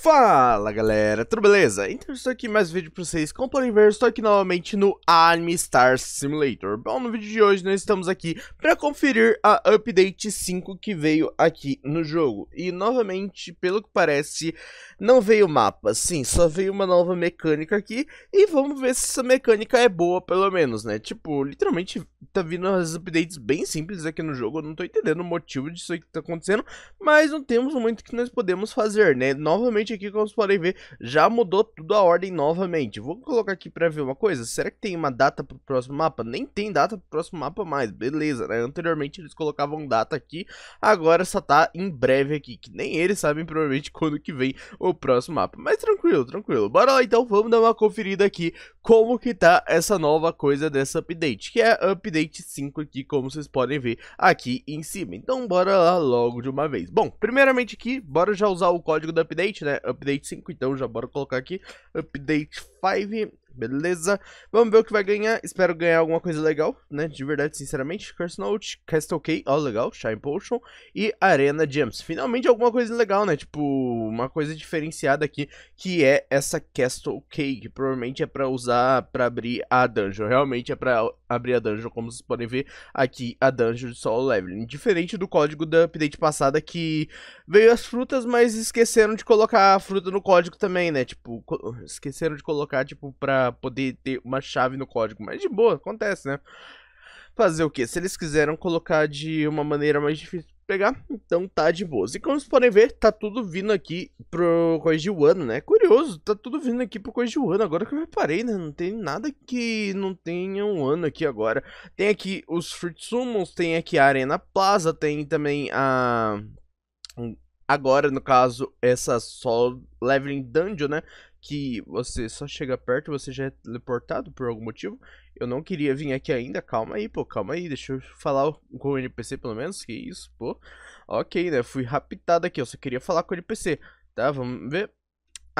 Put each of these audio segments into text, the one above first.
Fala galera, tudo beleza? Então estou aqui mais um vídeo para vocês, como podem ver, estou aqui novamente no Anime Star Simulator Bom, no vídeo de hoje nós estamos aqui para conferir a Update 5 que veio aqui no jogo E novamente, pelo que parece, não veio mapa, sim, só veio uma nova mecânica aqui E vamos ver se essa mecânica é boa pelo menos, né? Tipo, literalmente tá vindo as updates bem simples aqui no jogo Eu não estou entendendo o motivo disso que está acontecendo Mas não temos muito que nós podemos fazer, né? Novamente aqui, como vocês podem ver, já mudou tudo a ordem novamente. Vou colocar aqui pra ver uma coisa. Será que tem uma data pro próximo mapa? Nem tem data pro próximo mapa mais. Beleza, né? Anteriormente eles colocavam data aqui. Agora só tá em breve aqui. Que nem eles sabem provavelmente quando que vem o próximo mapa. Mas tranquilo, tranquilo. Bora lá então, vamos dar uma conferida aqui como que tá essa nova coisa dessa update. Que é a update 5 aqui, como vocês podem ver aqui em cima. Então bora lá logo de uma vez. Bom, primeiramente aqui, bora já usar o código do update, né? Update 5, então já bora colocar aqui. Update 5, beleza? Vamos ver o que vai ganhar, espero ganhar alguma coisa legal, né, de verdade, sinceramente. Curse Note, Castle Key, ó, legal, Shine Potion e Arena Gems. Finalmente alguma coisa legal, né, tipo, uma coisa diferenciada aqui, que é essa Castle Key, que provavelmente é pra usar pra abrir a dungeon. Realmente é pra abrir a dungeon, como vocês podem ver aqui, a dungeon de solo leveling. Diferente do código da update passada que veio as frutas, mas esqueceram de colocar a fruta no código também, né, tipo, esqueceram de colocar, tipo, pra poder ter uma chave no código. Mas de boa, acontece, né? Fazer o que? Se eles quiseram colocar de uma maneira mais difícil de pegar, então tá de boas. E como vocês podem ver, tá tudo vindo aqui pro coisa de ano, né? Curioso, tá tudo vindo aqui pro coisa de ano agora que eu reparei, né? Não tem nada que não tenha um ano aqui agora. Tem aqui os Fruit Summons, tem aqui a Arena Plaza, tem também a... Agora, no caso, essa só leveling dungeon, né? que você só chega perto, você já é teleportado por algum motivo. Eu não queria vir aqui ainda, calma aí, pô, calma aí, deixa eu falar com o NPC pelo menos, que isso, pô. Ok, né, fui raptado aqui, eu só queria falar com o NPC. Tá, vamos ver.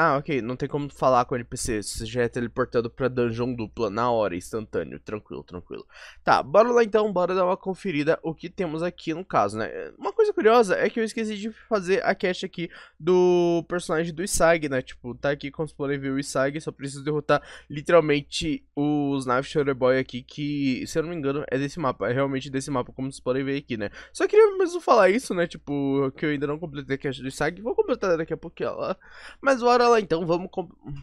Ah, ok, não tem como falar com o NPC, você já é teleportado pra dungeon dupla na hora, instantâneo, tranquilo, tranquilo. Tá, bora lá então, bora dar uma conferida o que temos aqui no caso, né? Uma coisa curiosa é que eu esqueci de fazer a cache aqui do personagem do Isag, né? Tipo, tá aqui com ver o Isag, só preciso derrotar literalmente os Knife Shoulder Boy aqui, que, se eu não me engano, é desse mapa, é realmente desse mapa, como vocês podem ver aqui, né? Só queria mesmo falar isso, né, tipo, que eu ainda não completei a cache do Isag, vou completar daqui a pouquinho ó. mas bora ela, então vamos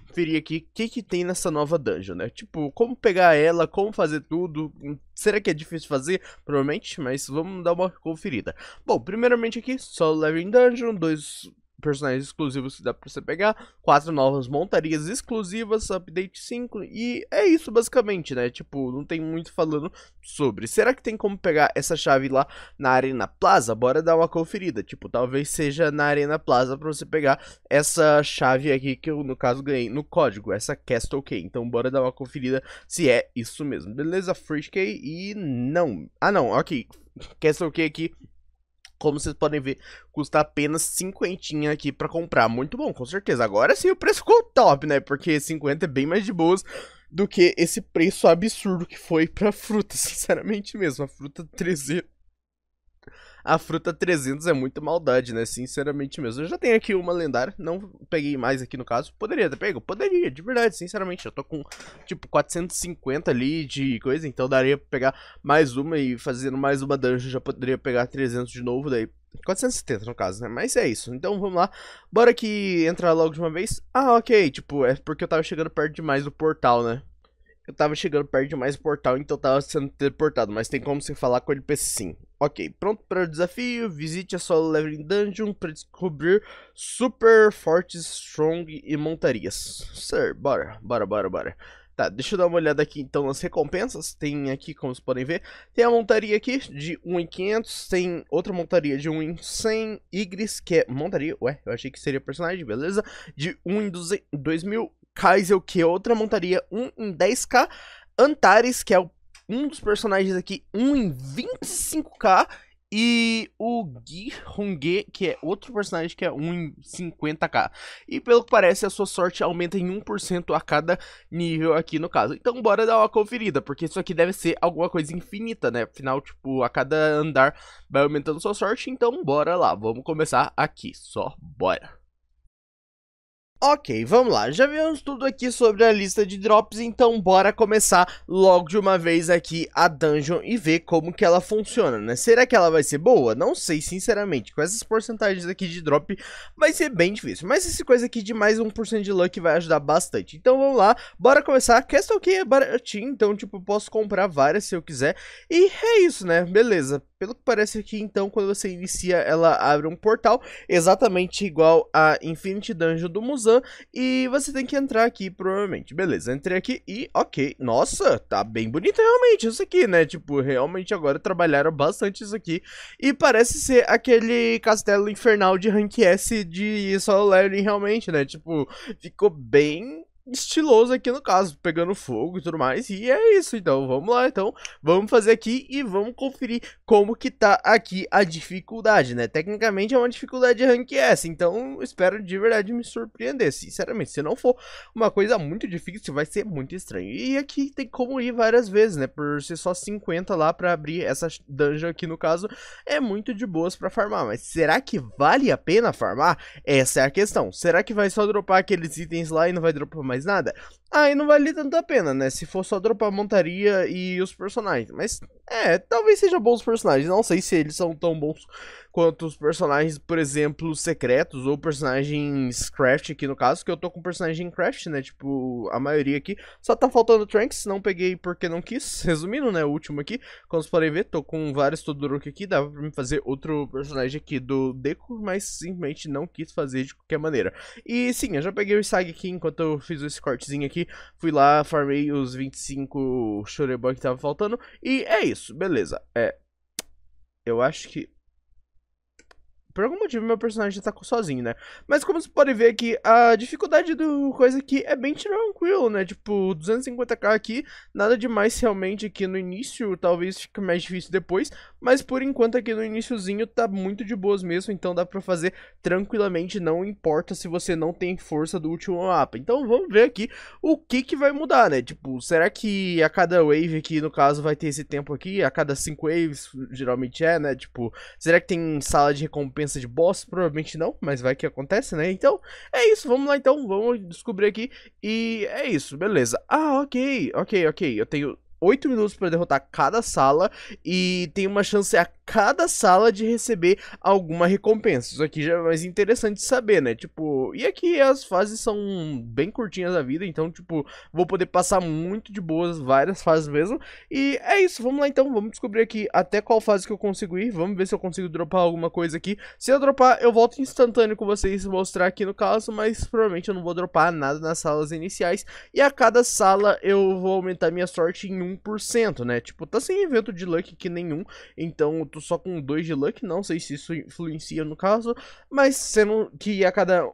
conferir aqui o que, que tem nessa nova dungeon, né? Tipo, como pegar ela, como fazer tudo. Hum, será que é difícil fazer? Provavelmente, mas vamos dar uma conferida. Bom, primeiramente aqui, só levei in dungeon, dois personagens exclusivos que dá pra você pegar, quatro novas montarias exclusivas, update 5, e é isso basicamente, né? Tipo, não tem muito falando sobre. Será que tem como pegar essa chave lá na Arena Plaza? Bora dar uma conferida. Tipo, talvez seja na Arena Plaza pra você pegar essa chave aqui que eu, no caso, ganhei no código, essa Castle Key. Então, bora dar uma conferida se é isso mesmo. Beleza? Free Key e não. Ah, não, ok. Castle Key aqui como vocês podem ver, custa apenas cinquentinha aqui pra comprar. Muito bom, com certeza. Agora sim o preço ficou top, né? Porque 50 é bem mais de boas do que esse preço absurdo que foi pra fruta, sinceramente mesmo. A fruta 300, a fruta 300 é muito maldade, né? Sinceramente mesmo. Eu já tenho aqui uma lendária, não peguei mais aqui no caso. Poderia ter pego? Poderia, de verdade, sinceramente. Eu tô com, tipo, 450 ali de coisa, então daria pra pegar mais uma e fazendo mais uma dungeon já poderia pegar 300 de novo, daí... 470 no caso, né? Mas é isso. Então vamos lá. Bora que entrar logo de uma vez. Ah, ok. Tipo, é porque eu tava chegando perto demais do portal, né? Eu tava chegando perto demais do portal, então eu tava sendo teleportado. Mas tem como você falar com o NPC sim. Ok, pronto para o desafio? Visite a sua Leveling Dungeon para descobrir super fortes, strong e montarias. Sir, bora, bora, bora, bora. Tá, deixa eu dar uma olhada aqui então nas recompensas. Tem aqui, como vocês podem ver, tem a montaria aqui de 1 em 500, tem outra montaria de 1 em 100, Igris, que é montaria, ué, eu achei que seria personagem, beleza? De 1 em 2000, Kaisel, que é outra montaria 1 em 10k, Antares, que é o um dos personagens aqui, um em 25k, e o Gui Hongue, que é outro personagem que é 1 em 50k. E pelo que parece, a sua sorte aumenta em 1% a cada nível aqui no caso. Então bora dar uma conferida, porque isso aqui deve ser alguma coisa infinita, né? Afinal, tipo, a cada andar vai aumentando sua sorte, então bora lá. Vamos começar aqui, só bora. Ok, vamos lá, já vimos tudo aqui sobre a lista de drops, então bora começar logo de uma vez aqui a dungeon e ver como que ela funciona, né? Será que ela vai ser boa? Não sei, sinceramente, com essas porcentagens aqui de drop vai ser bem difícil, mas essa coisa aqui de mais 1% de luck vai ajudar bastante. Então vamos lá, bora começar, Castle Key é baratinho, então tipo, posso comprar várias se eu quiser, e é isso, né? Beleza, pelo que parece aqui, então, quando você inicia, ela abre um portal, exatamente igual a Infinity Dungeon do museu, Shazam e você tem que entrar aqui, provavelmente. Beleza, entrei aqui e ok. Nossa, tá bem bonito realmente isso aqui, né? Tipo, realmente agora trabalharam bastante isso aqui. E parece ser aquele castelo infernal de rank S de Solo Learning realmente, né? Tipo, ficou bem estiloso aqui no caso, pegando fogo e tudo mais. E é isso, então vamos lá, então vamos fazer aqui e vamos conferir como que tá aqui a dificuldade, né? Tecnicamente é uma dificuldade de rank S, então espero de verdade me surpreender. Sinceramente, se não for uma coisa muito difícil, vai ser muito estranho. E aqui tem como ir várias vezes, né? Por ser só 50 lá pra abrir essa dungeon aqui no caso, é muito de boas pra farmar. Mas será que vale a pena farmar? Essa é a questão. Será que vai só dropar aqueles itens lá e não vai dropar mais mais nada aí não vale tanto a pena, né? Se for só dropar a montaria e os personagens. Mas, é, talvez seja bons os personagens. Não sei se eles são tão bons quanto os personagens, por exemplo, secretos ou personagens craft aqui no caso, que eu tô com personagem craft, né? Tipo, a maioria aqui. Só tá faltando o Trunks, não peguei porque não quis. Resumindo, né? O último aqui, como vocês podem ver, tô com vários Todoroki aqui. Dava pra me fazer outro personagem aqui do Deku, mas simplesmente não quis fazer de qualquer maneira. E sim, eu já peguei o Sag aqui enquanto eu fiz esse cortezinho aqui fui lá, farmei os 25 Shureboy que tava faltando, e é isso, beleza. É, eu acho que por algum motivo meu personagem tá sozinho, né? Mas como vocês podem ver aqui, a dificuldade do coisa aqui é bem tranquilo, né? Tipo, 250k aqui, nada demais realmente aqui no início, talvez fique mais difícil depois, mas por enquanto aqui no iníciozinho tá muito de boas mesmo, então dá pra fazer tranquilamente, não importa se você não tem força do último mapa. Então vamos ver aqui o que que vai mudar, né? Tipo, será que a cada wave aqui, no caso, vai ter esse tempo aqui? A cada 5 waves, geralmente é, né? Tipo, será que tem sala de recompensa de boss? Provavelmente não, mas vai que acontece, né? Então, é isso, vamos lá então, vamos descobrir aqui. E é isso, beleza. Ah, ok, ok, ok. Eu tenho 8 minutos para derrotar cada sala e tem uma chance a cada sala de receber alguma recompensa. Isso aqui já é mais interessante saber, né? Tipo, e aqui as fases são bem curtinhas da vida, então, tipo, vou poder passar muito de boas várias fases mesmo. E é isso, vamos lá então, vamos descobrir aqui até qual fase que eu consigo ir, vamos ver se eu consigo dropar alguma coisa aqui. Se eu dropar, eu volto instantâneo com vocês mostrar aqui no caso, mas provavelmente eu não vou dropar nada nas salas iniciais. E a cada sala eu vou aumentar minha sorte em 1%, né? Tipo, tá sem evento de luck que nenhum, então eu tô só com 2 de luck, não sei se isso influencia no caso, mas sendo que a cada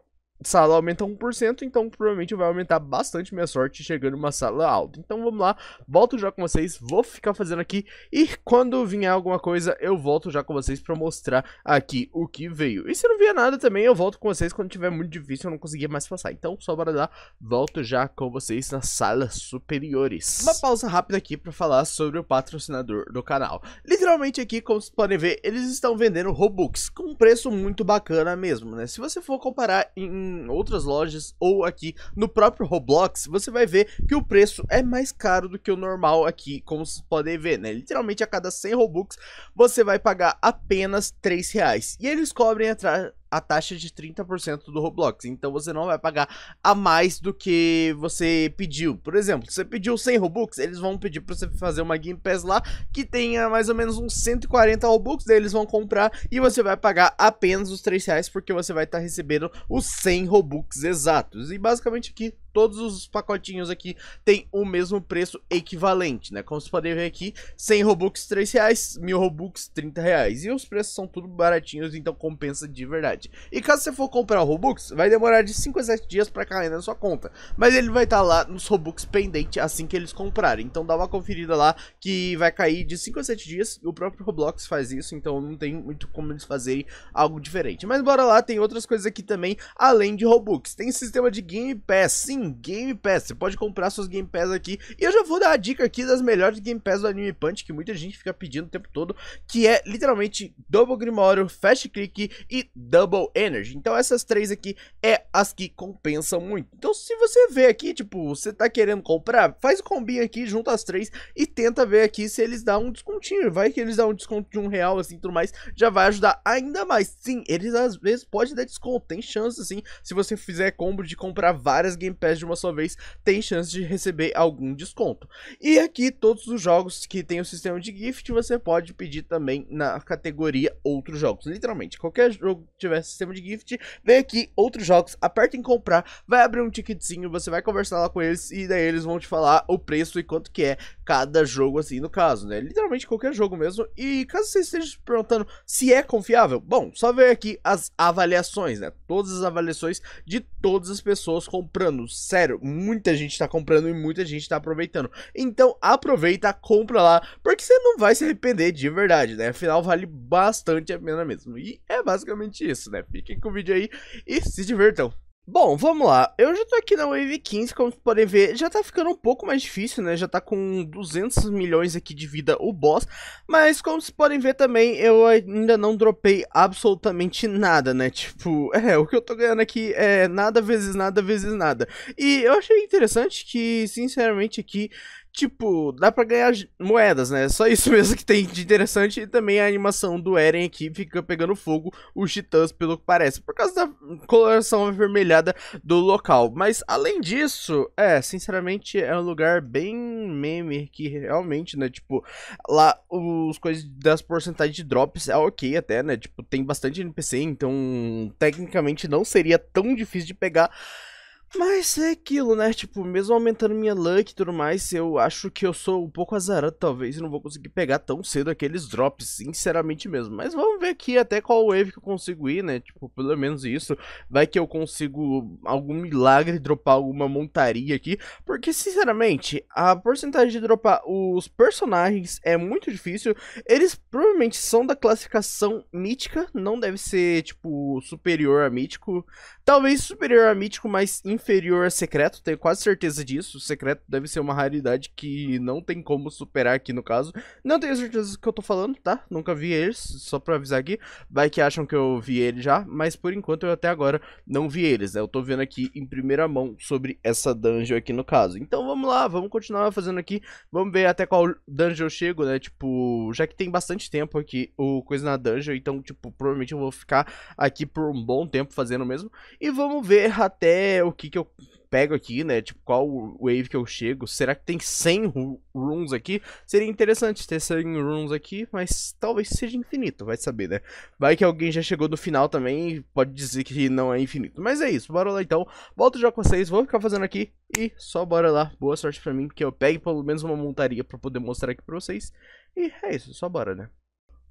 sala aumenta 1%, então provavelmente vai aumentar bastante minha sorte chegando uma sala alta. Então vamos lá, volto já com vocês, vou ficar fazendo aqui e quando vier alguma coisa eu volto já com vocês para mostrar aqui o que veio. E se não vier nada também eu volto com vocês quando tiver muito difícil eu não conseguir mais passar. Então só bora lá, volto já com vocês nas salas superiores. Uma pausa rápida aqui para falar sobre o patrocinador do canal. Literalmente aqui, como vocês podem ver, eles estão vendendo Robux com um preço muito bacana mesmo, né? Se você for comparar em em outras lojas ou aqui no próprio Roblox, você vai ver que o preço é mais caro do que o normal aqui, como vocês podem ver, né? Literalmente a cada 100 Robux você vai pagar apenas 3 reais. E eles cobrem atrás a taxa de 30% do Roblox. Então você não vai pagar a mais do que você pediu. Por exemplo, se você pediu 100 Robux, eles vão pedir para você fazer uma Game Pass lá que tenha mais ou menos uns 140 Robux, daí eles vão comprar e você vai pagar apenas os 3 reais porque você vai estar tá recebendo os 100 Robux exatos. E basicamente aqui todos os pacotinhos aqui têm o mesmo preço equivalente, né? Como vocês podem ver aqui, 100 Robux, 3 reais, 1000 Robux, 30 reais. E os preços são tudo baratinhos, então compensa de verdade. E caso você for comprar Robux, vai demorar de 5 a 7 dias para cair na sua conta. Mas ele vai estar tá lá nos Robux pendente assim que eles comprarem. Então dá uma conferida lá que vai cair de 5 a 7 dias. O próprio Roblox faz isso, então não tem muito como eles fazerem algo diferente. Mas bora lá, tem outras coisas aqui também, além de Robux. Tem sistema de Game Pass, sim, em Game Pass. Você pode comprar suas Game Pass aqui. E eu já vou dar a dica aqui das melhores Game Pass do Anime Punch, que muita gente fica pedindo o tempo todo, que é literalmente Double Grimório, Fast Click e Double Energy. Então essas três aqui é as que compensam muito. Então se você vê aqui, tipo, você tá querendo comprar, faz o combinho aqui, junta as três e tenta ver aqui se eles dão um descontinho. Vai que eles dão um desconto de um real, assim, tudo mais, já vai ajudar ainda mais. Sim, eles às vezes podem dar desconto, tem chance, assim, se você fizer combo de comprar várias Game Pass de uma só vez, tem chance de receber algum desconto. E aqui todos os jogos que tem o sistema de gift, você pode pedir também na categoria outros jogos. Literalmente, qualquer jogo que tiver sistema de gift, vem aqui outros jogos, aperta em comprar, vai abrir um ticketzinho, você vai conversar lá com eles e daí eles vão te falar o preço e quanto que é cada jogo assim no caso, né? Literalmente qualquer jogo mesmo. E caso você esteja se perguntando se é confiável, bom, só ver aqui as avaliações, né? Todas as avaliações de todas as pessoas comprando, sério, muita gente tá comprando e muita gente tá aproveitando. Então aproveita, compra lá, porque você não vai se arrepender de verdade, né? Afinal, vale bastante a pena mesmo. E é basicamente isso, né? Fiquem com o vídeo aí e se divertam. Bom, vamos lá. Eu já tô aqui na Wave 15, como vocês podem ver, já tá ficando um pouco mais difícil, né? Já tá com 200 milhões aqui de vida o boss, mas como vocês podem ver também, eu ainda não dropei absolutamente nada, né? Tipo, é, o que eu tô ganhando aqui é nada vezes nada vezes nada. E eu achei interessante que, sinceramente, aqui tipo, dá para ganhar moedas, né? Só isso mesmo que tem de interessante. E também a animação do Eren aqui fica pegando fogo os titãs, pelo que parece, por causa da coloração avermelhada do local. Mas além disso, é, sinceramente, é um lugar bem meme que realmente, né? Tipo, lá os coisas das porcentagens de drops é ok até, né? Tipo, tem bastante NPC, então tecnicamente não seria tão difícil de pegar. Mas é aquilo, né? Tipo, mesmo aumentando minha luck e tudo mais, eu acho que eu sou um pouco azarado, talvez, e não vou conseguir pegar tão cedo aqueles drops, sinceramente mesmo. Mas vamos ver aqui até qual wave que eu consigo ir, né? Tipo, pelo menos isso. Vai que eu consigo algum milagre dropar alguma montaria aqui. Porque, sinceramente, a porcentagem de dropar os personagens é muito difícil. Eles provavelmente são da classificação mítica, não deve ser, tipo, superior a mítico. Talvez superior a mítico, mas inferior a secreto, tenho quase certeza disso. O secreto deve ser uma raridade que não tem como superar aqui no caso. Não tenho certeza do que eu tô falando, tá? Nunca vi eles, só pra avisar aqui. Vai que acham que eu vi ele já, mas por enquanto eu até agora não vi eles, né? Eu tô vendo aqui em primeira mão sobre essa dungeon aqui no caso. Então vamos lá, vamos continuar fazendo aqui. Vamos ver até qual dungeon eu chego, né? Tipo, já que tem bastante tempo aqui o coisa na dungeon, então, tipo, provavelmente eu vou ficar aqui por um bom tempo fazendo mesmo. E vamos ver até o que que eu pego aqui, né? Tipo, qual wave que eu chego? Será que tem 100 runes aqui? Seria interessante ter 100 runes aqui, mas talvez seja infinito, vai saber, né? Vai que alguém já chegou no final também e pode dizer que não é infinito. Mas é isso, bora lá então. Volto já com vocês, vou ficar fazendo aqui e só bora lá. Boa sorte pra mim, que eu pegue pelo menos uma montaria pra poder mostrar aqui pra vocês. E é isso, só bora, né?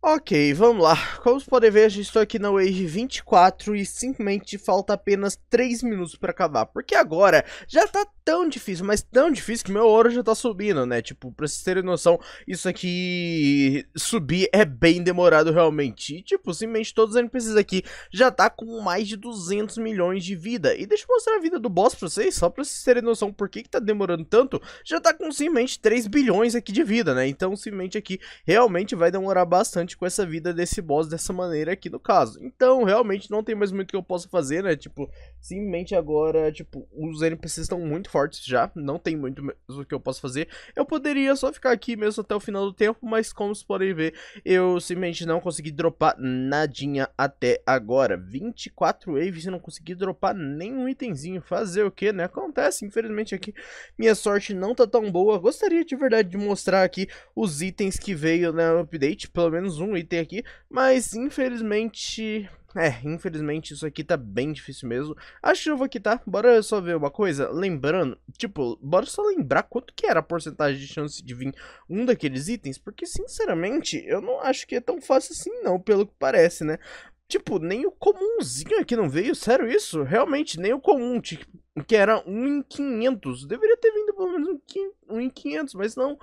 Ok, vamos lá. Como vocês podem ver, já tá estou aqui na Wave 24 e simplesmente falta apenas 3 minutos para acabar. Porque agora já tá tão difícil, mas tão difícil que meu ouro já tá subindo, né? Tipo, pra vocês terem noção, isso aqui subir é bem demorado realmente. E, tipo, simplesmente todos os NPCs aqui já tá com mais de 200 milhões de vida. E deixa eu mostrar a vida do boss pra vocês, só pra vocês terem noção por que que tá demorando tanto. Já tá com simplesmente 3 bilhões aqui de vida, né? Então simplesmente aqui realmente vai demorar bastante com essa vida desse boss dessa maneira aqui no caso. Então, realmente não tem mais muito que eu possa fazer, né? Tipo, simplesmente agora, tipo, os NPCs estão muito fortes já, não tem muito o que eu posso fazer. Eu poderia só ficar aqui mesmo até o final do tempo, mas como vocês podem ver, eu simplesmente não consegui dropar nadinha até agora. 24 waves e não consegui dropar nenhum itemzinho. Fazer o que, né? Acontece, infelizmente aqui minha sorte não tá tão boa. Gostaria de verdade de mostrar aqui os itens que veio, na né, no update, pelo menos um item aqui, mas infelizmente... É, infelizmente isso aqui tá bem difícil mesmo. Acho que eu vou quitar, tá? bora só ver uma coisa. Lembrando, tipo, bora só lembrar quanto que era a porcentagem de chance de vir um daqueles itens. Porque, sinceramente, eu não acho que é tão fácil assim não, pelo que parece, né? Tipo, nem o comumzinho aqui não veio, sério isso? Realmente, nem o comum, tipo, que era 1 em 500. Deveria ter vindo pelo menos 1 em 500, mas não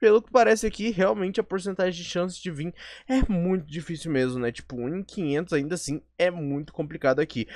pelo que parece aqui, realmente a porcentagem de chance de vir é muito difícil mesmo, né? Tipo, 1 em 500 ainda assim é muito complicado aqui.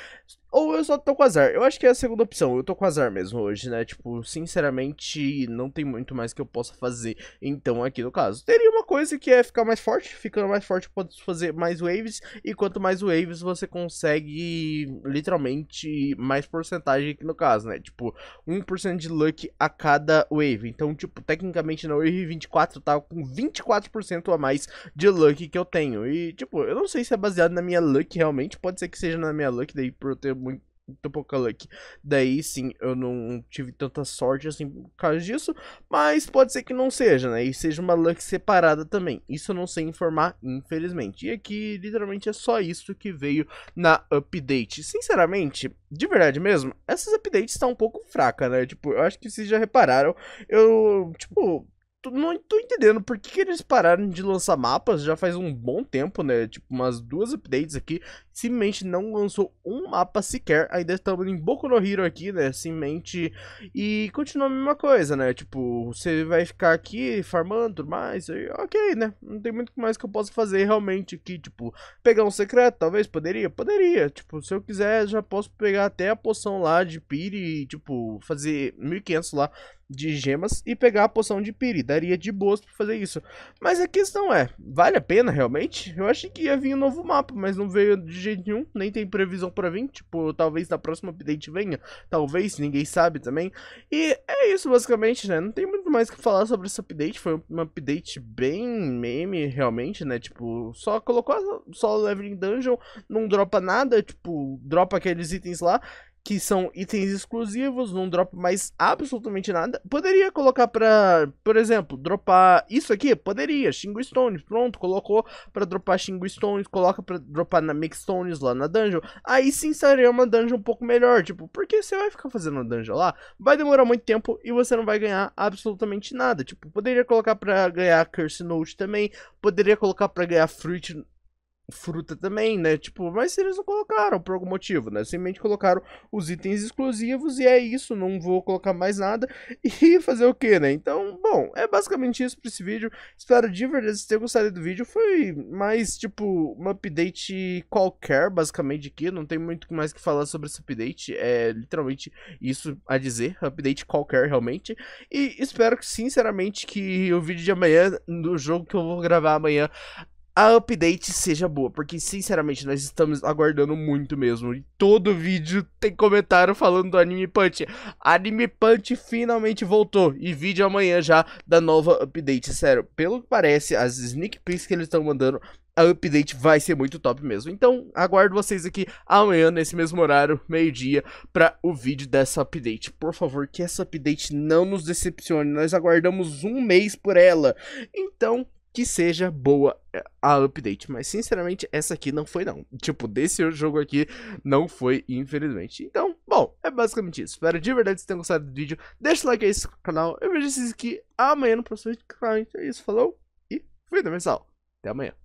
Ou eu só tô com azar. Eu acho que é a segunda opção. Eu tô com azar mesmo hoje, né? Tipo, sinceramente, não tem muito mais que eu possa fazer. Então, aqui no caso, teria uma coisa que é ficar mais forte. Ficando mais forte, pode fazer mais waves. E quanto mais waves, você consegue, literalmente, mais porcentagem aqui no caso, né? Tipo, 1% de luck a cada wave. Então, tipo, tecnicamente na wave 24 tá com 24% a mais de luck que eu tenho. E, tipo, eu não sei se é baseado na minha luck realmente. Pode ser que seja na minha luck, daí por eu ter muito, pouca luck. Daí sim, eu não tive tanta sorte assim por causa disso, mas pode ser que não seja, né? E seja uma luck separada também. Isso eu não sei informar, infelizmente. E aqui, literalmente, é só isso que veio na update. Sinceramente, de verdade mesmo, essas updates estão tá um pouco fraca, né? Tipo, eu acho que vocês já repararam, eu, tipo, não tô entendendo por que, que, eles pararam de lançar mapas já faz um bom tempo, né? Tipo, umas duas updates aqui simplesmente não lançou um mapa sequer. Ainda estamos em Boku no Hero aqui, né? Simplesmente. E continua a mesma coisa, né? Tipo, você vai ficar aqui farmando tudo mais. E, ok, né? Não tem muito mais que eu possa fazer realmente aqui. Tipo, pegar um secreto, talvez? Poderia? Poderia. Tipo, se eu quiser, já posso pegar até a poção lá de Piri tipo, fazer 1500 lá de gemas e pegar a poção de piri. Daria de boas pra fazer isso. Mas a questão é, vale a pena realmente? Eu achei que ia vir um novo mapa, mas não veio de jeito nenhum, nem tem previsão para vir. Tipo, talvez na próxima update venha, talvez, ninguém sabe também. E é isso basicamente, né? Não tem muito mais que falar sobre esse update. Foi uma update bem meme, realmente, né? Tipo, só colocou só o leveling dungeon, não dropa nada, tipo, dropa aqueles itens lá que são itens exclusivos, não dropa mais absolutamente nada. Poderia colocar para, por exemplo, dropar isso aqui? Poderia, Shingo Stones, pronto, colocou para dropar Shingo Stones, coloca para dropar na Mix Stones lá na dungeon. Aí sim seria uma dungeon um pouco melhor, tipo, porque você vai ficar fazendo uma dungeon lá, vai demorar muito tempo e você não vai ganhar absolutamente nada. Tipo, poderia colocar para ganhar Curse Note também, poderia colocar para ganhar Fruit fruta também, né? Tipo, mas eles não colocaram por algum motivo, né? Simplesmente colocaram os itens exclusivos e é isso, não vou colocar mais nada e fazer o que, né? Então, bom, é basicamente isso para esse vídeo. Espero de verdade vocês tenham gostado do vídeo. Foi mais, tipo, um update qualquer, basicamente, aqui. Não tem muito mais que falar sobre esse update. É literalmente isso a dizer, update qualquer, realmente. E espero, que, sinceramente, que o vídeo de amanhã, do jogo que eu vou gravar amanhã, a update seja boa, porque sinceramente nós estamos aguardando muito mesmo. E todo vídeo tem comentário falando do Anime Punch. Anime Punch finalmente voltou e vídeo amanhã já da nova update. Sério, pelo que parece, as sneak peeks que eles estão mandando, a update vai ser muito top mesmo. Então, aguardo vocês aqui amanhã nesse mesmo horário, meio-dia, para o vídeo dessa update. Por favor, que essa update não nos decepcione. Nós aguardamos um mês por ela. Então, que seja boa eh, a update, mas sinceramente essa aqui não foi não. Tipo, desse jogo aqui não foi, infelizmente. Então, bom, é basicamente isso. Espero de verdade que vocês tenham gostado do vídeo. Deixa o like aí no canal. Eu vejo vocês aqui amanhã no próximo vídeo. Então é isso, falou e fui, mensal. Né, Até amanhã.